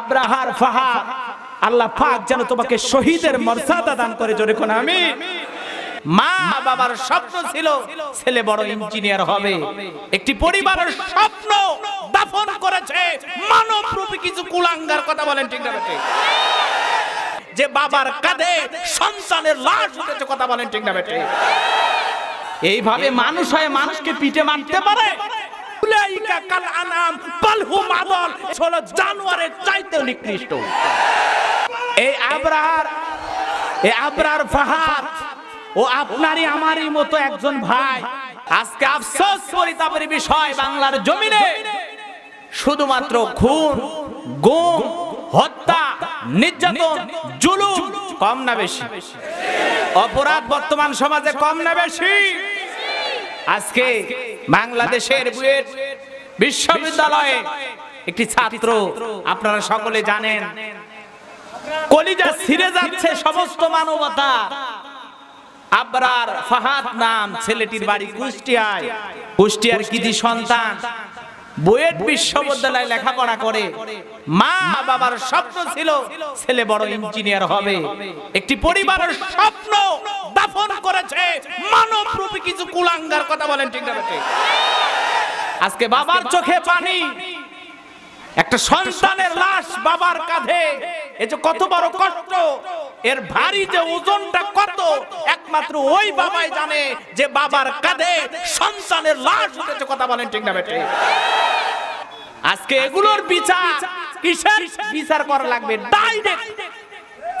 আব্রাহার ফাহা আল্লাহ পাক যেন তোমাকে শহীদের মর্যাদা দান করে জোরে কোন আমি মা বাবার স্বপ্ন ছিল ছেলে বড় ইঞ্জিনিয়ার হবে একটি পরিবারের স্বপ্ন দাফন করেছে মানব রূপে কিছু কুলাঙ্গার কথা বলেন ঠিক না ঠিক যে বাবার কাঁধে সন্তানের লাশ উঠেছে কথা বলেন ঠিক না ঠিক এইভাবে মানুষ হয় মানুষকে পিঠে মানতে পারে উলাইকা কাল আনাম বালহু মাদল জানোয়ারের নিকৃষ্ট এই আবরার এই আবরার ফাহাদ ও আপনারই আমারই মতো একজন ভাই আজকে আফসোস পরিতাপের বিষয় বাংলার জমিনে শুধুমাত্র খুন গুম হত্যা নির্যাতন জুলুম কম না বেশি অপরাধ বর্তমান সমাজে কম না বেশি আজকে বাংলাদেশের বুয়েট বিশ্ববিদ্যালয়ে একটি ছাত্র আপনারা সকলে জানেন কলিজা ছিঁড়ে যাচ্ছে সমস্ত মানবতা আবরার ফাহাদ নাম ছেলেটির বাড়ি কুষ্টিয়ায় কুষ্টিয়ার কি সন্তান বুয়েট বিশ্ববিদ্যালয়ে লেখাপড়া করে মা বাবার স্বপ্ন ছিল ছেলে বড় ইঞ্জিনিয়ার হবে একটি পরিবারের স্বপ্ন দাফন করেছে মানব রূপী কিছু কুলাঙ্গার কথা বলেন ঠিক না আজকে বাবার চোখে পানি একটা সন্তানের লাশ বাবার কাঁধে এ যে কত বড় কষ্ট এর ভারী যে ওজনটা কত একমাত্র ওই বাবাই জানে যে বাবার কাঁধে সন্তানের লাশ উঠেছে কথা বলেন ঠিক না বেটে আজকে এগুলোর বিচার কিসের বিচার করা লাগবে ডাইরেক্ট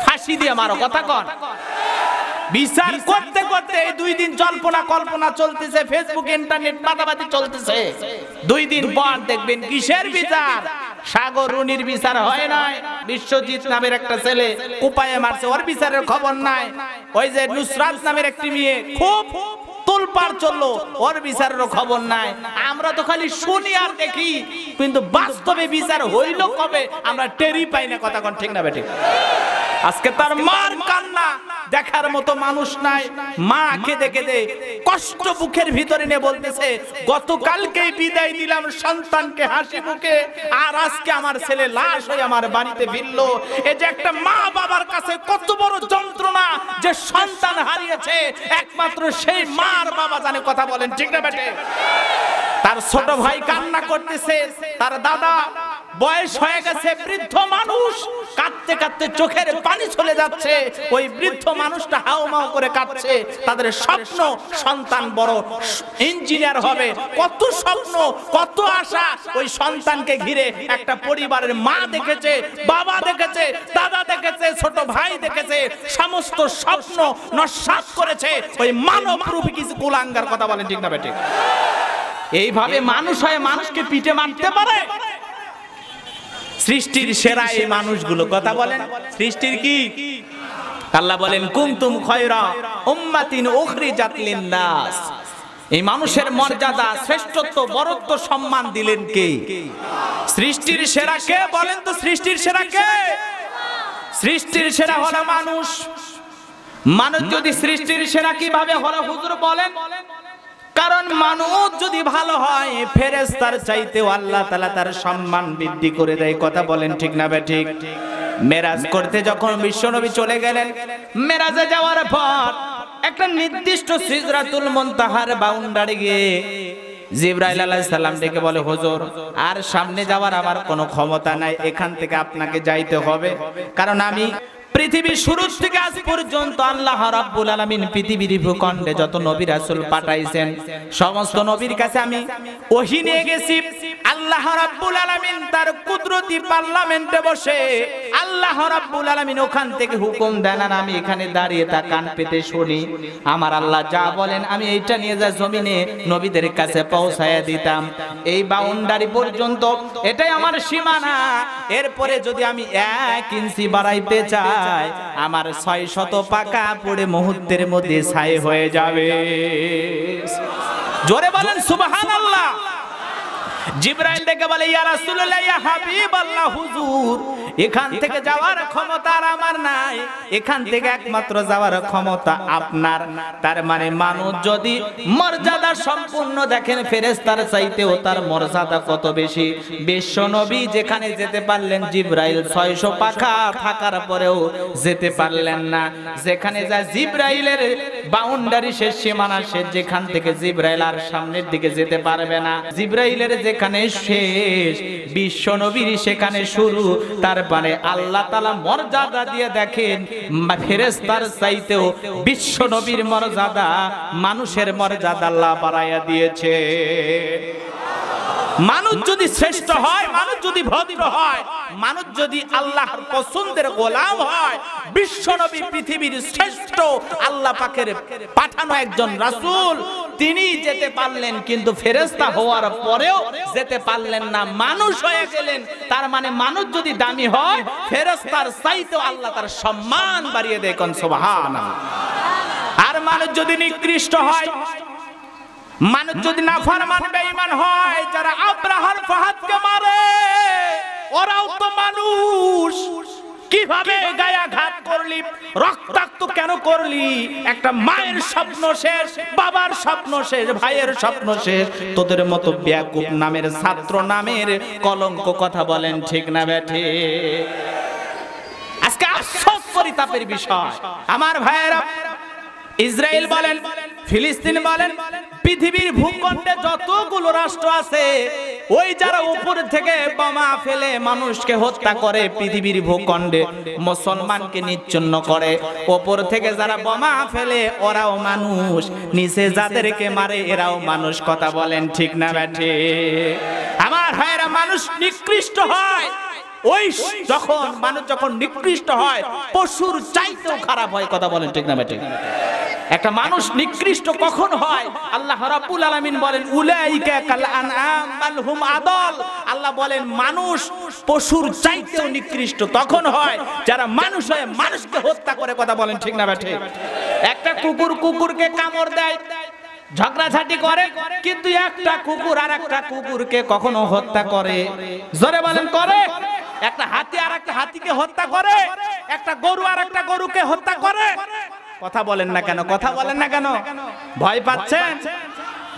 ফাঁসি দিয়ে মারো কথা কন বিচার করতে করতে এই দুই দিন জল্পনা কল্পনা চলতেছে ফেসবুক ইন্টারনেট বাদাবাদি চলতেছে দুই দিন পর দেখবেন কিসের বিচার সাগর রুনির বিচার হয় নাই বিশ্বজিৎ নামের একটা ছেলে উপায়ে মারছে ওর বিচারের খবর নাই ওই যে নুসরাত নামের একটি মেয়ে খুব পার চললো ওর বিচারেরও খবর নাই আমরা তো খালি শুনি আর দেখি কিন্তু বাস্তবে বিচার হইল কবে আমরা টেরি পাই না কথা কন ঠিক না বেঠিক আজকে তার মার কান্না দেখার মতো মানুষ নাই মা দেখে দে কষ্ট বুকের ভিতরে নে বলতেছে গতকালকে বিদায় দিলাম সন্তানকে হাসি মুখে আর আজকে আমার ছেলে লাশ হয়ে আমার বাড়িতে ভিড়লো এই যে একটা মা বাবার কাছে কত বড় যন্ত্রণা যে সন্তান হারিয়েছে একমাত্র সেই মার বাবা জানে কথা বলেন ঠিক না বেটে তার ছোট ভাই কান্না করতেছে তার দাদা বয়স হয়ে গেছে বৃদ্ধ মানুষ কাঁদতে কাঁদতে চোখের পানি চলে যাচ্ছে ওই বৃদ্ধ মানুষটা মাও করে কাঁদছে তাদের স্বপ্ন সন্তান বড় ইঞ্জিনিয়ার হবে কত স্বপ্ন কত আশা ওই সন্তানকে ঘিরে একটা পরিবারের মা দেখেছে বাবা দেখেছে দাদা দেখেছে ছোট ভাই দেখেছে সমস্ত স্বপ্ন নস্বাত করেছে ওই মানব রূপী কিছু কুলাঙ্গার কথা বলেন ঠিক না বেটে এইভাবে মানুষ হয় মানুষকে পিঠে মারতে পারে সৃষ্টির সেরা এই মানুষগুলো কথা বলেন সৃষ্টির কি আল্লাহ বলেন কুমতুম খয়রা নাস এই মানুষের মর্যাদা শ্রেষ্ঠত্ব বরত্ব সম্মান দিলেন কে সৃষ্টির সেরা কে বলেন তো সৃষ্টির সেরা কে সৃষ্টির সেরা হলো মানুষ মানুষ যদি সৃষ্টির সেরা কিভাবে হলো হুজুর বলেন কারণ মানুষ যদি ভালো হয় ফেরেস্তার চাইতে আল্লাহ তালা তার সম্মান বৃদ্ধি করে দেয় কথা বলেন ঠিক না বে ঠিক মেরাজ করতে যখন বিশ্বনবী চলে গেলেন মেরাজে যাওয়ার পর একটা নির্দিষ্ট সিজরাতুল মন্তাহার বাউন্ডারি গিয়ে জিব্রাইল আলাইহিস সালাম ডেকে বলে হুজুর আর সামনে যাওয়ার আমার কোনো ক্ষমতা নাই এখান থেকে আপনাকে যাইতে হবে কারণ আমি পৃথিবী শুরুর থেকে আজ পর্যন্ত আল্লাহ রাব্বুল আলামিন পৃথিবীর ভূখণ্ডে যত নবী রাসূল পাঠাইছেন সমস্ত নবীর কাছে আমি ওহী নিয়ে গেছি আল্লাহ রাব্বুল আলামিন তার কুদরতি পার্লামেন্টে বসে আল্লাহ রাব্বুল আলামিন ওখান থেকে হুকুম দেন আর আমি এখানে দাঁড়িয়ে তা কান পেতে শুনি আমার আল্লাহ যা বলেন আমি এইটা নিয়ে যা জমিনে নবীদের কাছে পৌঁছায়া দিতাম এই বাউন্ডারি পর্যন্ত এটাই আমার সীমানা এরপরে যদি আমি এক ইঞ্চি বাড়াইতে চাই যায় আমার ছয় শত পাকা পড়ে মুহূর্তের মধ্যে ছাই হয়ে যাবে জোরে বলেন সুবাহান আল্লাহ জিব্রাইল ডেকে বলে ইয়া রাসূলুল্লাহ ইয়া হাবিবাল্লাহ হুজুর এখান থেকে যাওয়ার ক্ষমতা আর আমার নাই এখান থেকে একমাত্র যাওয়ার ক্ষমতা আপনার তার মানে, মানে মানুষ যদি মর্যাদা সম্পূর্ণ দেখেন ফেরেশতার চাইতেও তার মর্যাদা কত বেশি বিশ্ব নবী যেখানে যেতে পারলেন জিব্রাইল 600 পাখা থাকার পরেও যেতে পারলেন না যেখানে যা জিব্রাইলের বাউন্ডারি শেষ সীমানা সে যেখান থেকে জিব্রাইল আর সামনের দিকে যেতে পারবে না জিব্রাইলের যেখানে সেখানে শেষ বিশ্ব নবীর সেখানে শুরু তারপরে আল্লাহ তালা মর্যাদা দিয়ে দেখেন ফেরেস্তার চাইতেও বিশ্ব নবীর মর্যাদা মানুষের মর্যাদা আল্লাহ বাড়াইয়া দিয়েছে মানুষ যদি শ্রেষ্ঠ হয় মানুষ যদি ভদ্র হয় মানুষ যদি আল্লাহ পছন্দের গোলাম হয় বিশ্ব নবী পৃথিবীর শ্রেষ্ঠ আল্লাহ পাখের পাঠানো একজন রাসুল তিনি যেতে পারলেন কিন্তু ফেরেস্তা হওয়ার পরেও যেতে পারলেন না মানুষ হয়ে গেলেন তার মানে মানুষ যদি দামি হয় ফেরেস্তার চাইতেও আল্লাহ তার সম্মান বাড়িয়ে দেয় কোন আর মানুষ যদি নিকৃষ্ট হয় মানুষ যদি না ফরমান বেঈমান হয় যারা আব্রাহাম ফাহাদকে মারে ওরাও তো মানুষ কিভাবে গায়া ঘাত করলি রক্তাক্ত কেন করলি একটা মায়ের স্বপ্ন শেষ বাবার স্বপ্ন শেষ ভাইয়ের স্বপ্ন শেষ তোদের মতো ব্যাকুব নামের ছাত্র নামের কলঙ্ক কথা বলেন ঠিক না ব্যাঠে আজকে আফসোস তাপের বিষয় আমার ভাইয়েরা ইসরায়েল বলেন ফিলিস্তিন বলেন পৃথিবীর ভূখণ্ডে যতগুলো রাষ্ট্র আছে ওই যারা উপর থেকে বোমা ফেলে মানুষকে হত্যা করে পৃথিবীর ভূখণ্ডে মুসলমানকে নিচ্ছন্ন করে ওপর থেকে যারা বোমা ফেলে ওরাও মানুষ নিচে যাদেরকে মারে এরাও মানুষ কথা বলেন ঠিক না ব্যাঠে আমার ভাইয়েরা মানুষ নিকৃষ্ট হয় ওই যখন মানুষ যখন নিকৃষ্ট হয় পশুর চাইতেও খারাপ হয় কথা বলেন ঠিক না ব্যাঠে একটা মানুষ নিকৃষ্ট কখন হয় আল্লাহ রাব্বুল আলামিন বলেন উলাইকা কাল আনআম বাল হুম আদল আল্লাহ বলেন মানুষ পশুর চাইতেও নিকৃষ্ট তখন হয় যারা মানুষ হয় মানুষকে হত্যা করে কথা বলেন ঠিক না ব্যাটে একটা কুকুর কুকুরকে কামড় দেয় ঝগড়াঝাটি করে কিন্তু একটা কুকুর আর একটা কুকুরকে কখনো হত্যা করে জোরে বলেন করে একটা হাতি আর একটা হাতিকে হত্যা করে একটা গরু আর একটা গরুকে হত্যা করে কথা বলেন না কেন কথা বলেন না কেন ভয় পাচ্ছেন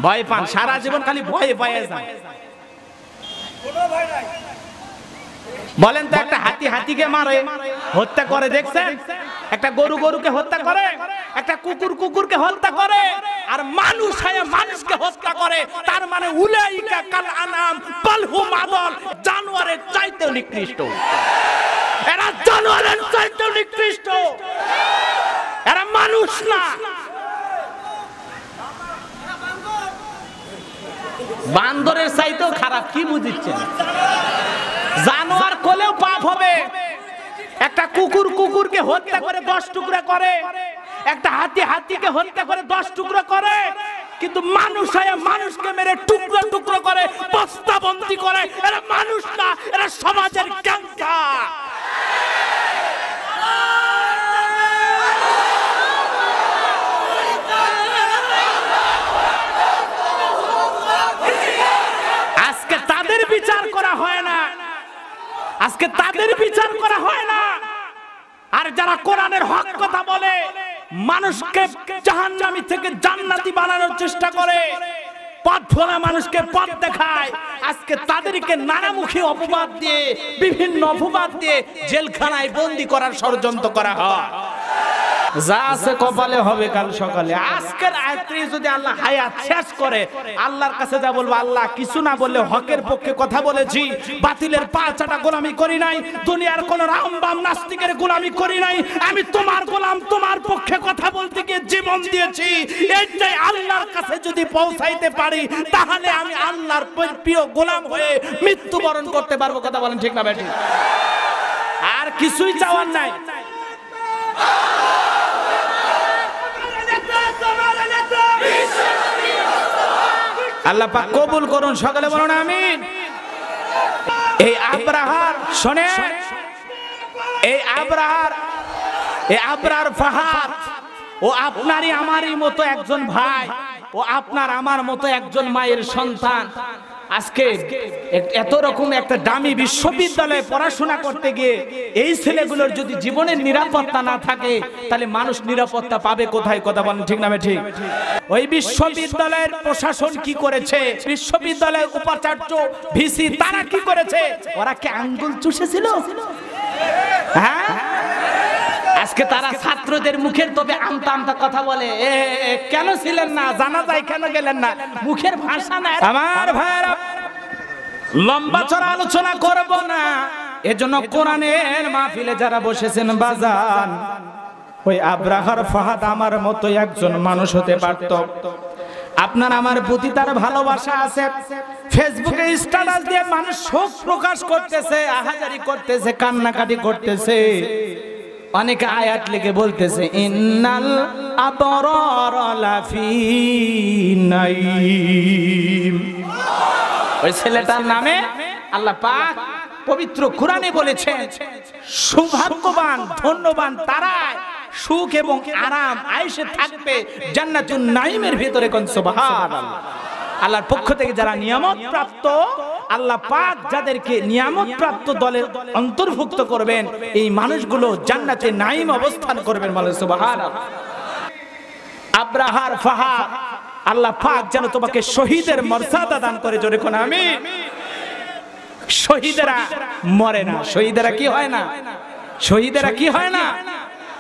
ভয় পান সারা জীবন খালি ভয়ে ভয়ে যান বলেন তো একটা হাতি হাতিকে মারে হত্যা করে দেখছেন একটা গরু গরুকে হত্যা করে একটা কুকুর কুকুরকে হত্যা করে আর মানুষ হয়ে মানুষকে হত্যা করে তার মানে উলাইকা কাল আনাম পালহু মাদল জানোয়ারের চাইতে নিকৃষ্ট এরা জানোয়ারের চাইতে নিকৃষ্ট এরা মানুষ না বান্দরের চাইতেও খারাপ কি বুঝিচ্ছেন জানোয়ার কোলেও পাপ হবে একটা কুকুর কুকুরকে হত্যা করে দশ টুকরা করে একটা হাতি হাতিকে হত্যা করে দশ টুকরা করে কিন্তু মানুষ হয়ে মানুষকে মেরে টুকরো টুকরো করে বস্তাবন্দি করে এরা মানুষ না এরা সমাজের ক্যান্সার করা হয় না আজকে তাদের বিচার করা হয় না আর যারা কোরআনের হক কথা বলে মানুষকে জাহান্নামি থেকে জান্নাতি বানানোর চেষ্টা করে পথ ধরা মানুষকে পথ দেখায় আজকে তাদেরকে নানামুখী অপবাদ দিয়ে বিভিন্ন অপবাদ দিয়ে জেলখানায় বন্দি করার ষড়যন্ত্র করা হয় যা আছে কপালে হবে কাল সকালে আজকের আয়াতটি যদি আল্লাহ হায়াত শেষ করে আল্লাহর কাছে যা বলবো আল্লাহ কিছু না বললে হকের পক্ষে কথা বলেছি বাতিলের পাঁচাটা গোলামি করি নাই দুনিয়ার কোন রাম বাম নাস্তিকের গোলামি করি নাই আমি তোমার গোলাম তোমার পক্ষে কথা বলতে গিয়ে জীবন দিয়েছি এইটাই আল্লাহর কাছে যদি পৌঁছাইতে পারি তাহলে আমি আল্লাহর প্রিয় গোলাম হয়ে মৃত্যুবরণ করতে পারবো কথা বলেন ঠিক না ব্যাটি আর কিছুই চাওয়ার নাই আল্লাহ পাক কবুল করুন সকালে বলুন আমিন এই আব্রাহার শোনে এই আব্রাহার এই আবরার ফাহাদ ও আপনারই আমারই মতো একজন ভাই ও আপনার আমার মতো একজন মায়ের সন্তান আজকে এত রকম একটা দামি বিশ্ববিদ্যালয়ে পড়াশোনা করতে গিয়ে এই ছেলেগুলোর যদি জীবনের নিরাপত্তা না থাকে তাহলে মানুষ নিরাপত্তা পাবে কোথায় কথা বলেন ঠিক নামে ঠিক ওই বিশ্ববিদ্যালয়ের প্রশাসন কি করেছে বিশ্ববিদ্যালয়ের উপাচার্য ভিসি তারা কি করেছে ওরা কি আঙ্গুল চুষেছিল হ্যাঁ আজকে তারা ছাত্রদের মুখের তবে আমতা আমতা কথা বলে কেন ছিলেন না জানা যায় কেন গেলেন না মুখের ভাষা না আমার ভাইরা লম্বা চড়া আলোচনা করব না এজন্য কোরআনের মাহফিলে যারা বসেছেন বাজান ওই আব্রাহার ফাহাদ আমার মতো একজন মানুষ হতে পারত আপনার আমার প্রতি তার ভালোবাসা আছে ফেসবুকে স্ট্যাটাস দিয়ে মানুষ শোক প্রকাশ করতেছে আহাজারি করতেছে কান্নাকাটি করতেছে অনেকে আয়াত লিখে বলতেছে ইন্নাল আবরার লাফি নাইম ওই ছেলেটার নামে আল্লাহ পাক পবিত্র কোরআনে বলেছেন সৌভাগ্যবান ধন্যবান তারাই সুখ এবং আরাম আয়েশে থাকবে জান্নাতুন নাইমের ভিতরে কোন সুবহানাল্লাহ আল্লাহর পক্ষ থেকে যারা নিয়ামত প্রাপ্ত আল্লাহ পাক যাদেরকে নিয়ামত প্রাপ্ত দলের অন্তর্ভুক্ত করবেন এই মানুষগুলো জান্নাতে নাইম অবস্থান করবেন বলে আব্রাহার ফাহা আল্লাহ পাক যেন তোমাকে শহীদের মর্যাদা দান করে জোরে কোন আমি শহীদেরা মরে না শহীদেরা কি হয় না শহীদেরা কি হয় না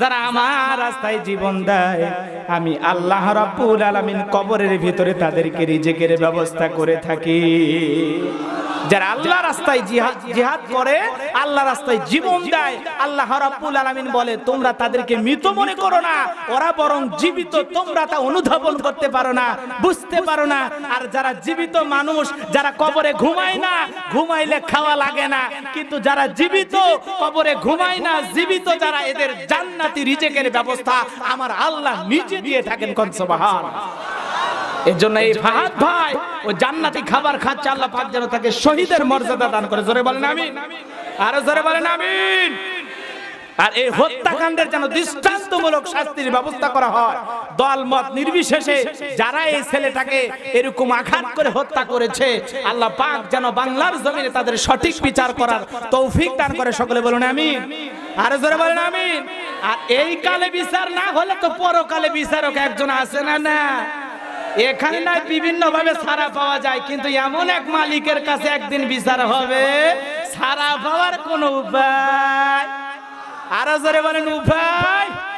যারা আমার রাস্তায় জীবন দেয় আমি আল্লাহ রাব্বুল আলামিন কবরের ভিতরে তাদেরকে রিজিকের ব্যবস্থা করে থাকি যারা আল্লাহ রাস্তায় জিহাদ করে আল্লাহ রাস্তায় জীবন দেয় আল্লাহ রাব্বুল আলামিন বলে তোমরা তাদেরকে মৃত মনে করো না ওরা বরং জীবিত তোমরা তা অনুধাবন করতে পারো না বুঝতে পারো না আর যারা জীবিত মানুষ যারা কবরে ঘুমায় না ঘুমাইলে খাওয়া লাগে না কিন্তু যারা জীবিত কবরে ঘুমায় না জীবিত যারা এদের জান্নাতি রিজেকের ব্যবস্থা আমার আল্লাহ নিজে দিয়ে থাকেন কনসবাহান দৃষ্টান্তমূলক শাস্তির ব্যবস্থা করা হয় দল মত নির্বিশেষে যারা এই ছেলেটাকে এরকম আঘাত করে হত্যা করেছে আল্লাহ পাক যেন বাংলার জমিনে তাদের সঠিক বিচার করার তৌফিক দান করে সকলে বলুন আমি আরে জোরে বলেন আমি আর এই কালে বিচার না হলে তো পরকালে বিচারক একজন আছে না না এখানে নাই বিভিন্ন ভাবে সারা পাওয়া যায় কিন্তু এমন এক মালিকের কাছে একদিন বিচার হবে সারা পাওয়ার কোন উপায় আরো জোরে বলেন উপায়